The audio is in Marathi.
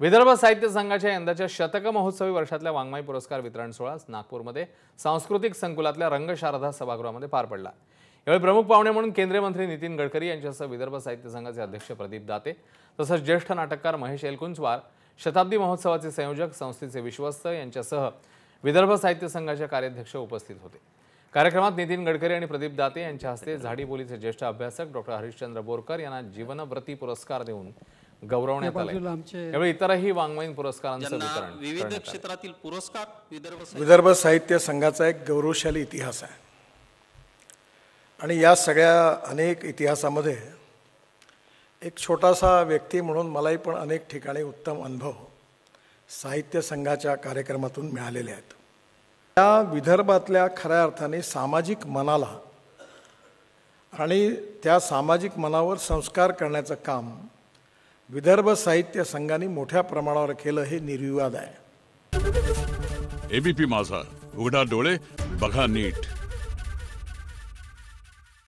विदर्भ साहित्य संघाच्या यंदाच्या शतक महोत्सवी वर्षातल्या वाङ्मय पुरस्कार वितरण सोहळा नागपूरमध्ये सांस्कृतिक संकुलातल्या रंगशारदा सभागृहामध्ये पार पडला यावेळी प्रमुख पाहुणे म्हणून केंद्रीय मंत्री नितीन गडकरी यांच्यासह विदर्भ साहित्य संघाचे अध्यक्ष प्रदीप दाते तसंच ज्येष्ठ नाटककार महेश एलकुंचवार शताब्दी महोत्सवाचे संयोजक संस्थेचे विश्वस्त यांच्यासह विदर्भ साहित्य संघाचे कार्याध्यक्ष उपस्थित होते कार्यक्रमात नितीन गडकरी आणि प्रदीप दाते यांच्या हस्ते झाडीबोलीचे ज्येष्ठ अभ्यासक डॉक्टर हरिश्चंद्र बोरकर यांना जीवनव्रती पुरस्कार देऊन गौरवण्यात आले इतरही वाङ्मयीन विविध क्षेत्रातील पुरस्कार विदर्भ विदर्भ साहित्य संघाचा एक गौरवशाली इतिहास आहे आणि या सगळ्या अनेक इतिहासामध्ये एक छोटासा व्यक्ती म्हणून मलाही पण अनेक ठिकाणी उत्तम अनुभव साहित्य संघाच्या कार्यक्रमातून मिळालेले आहेत त्या विदर्भातल्या खऱ्या अर्थाने सामाजिक मनाला आणि त्या सामाजिक मनावर संस्कार करण्याचं काम विदर्भ साहित्य संघाने मोठ्या प्रमाणावर केलं हे निर्विवाद आहे एबीपी माझा उघडा डोळे बघा नीट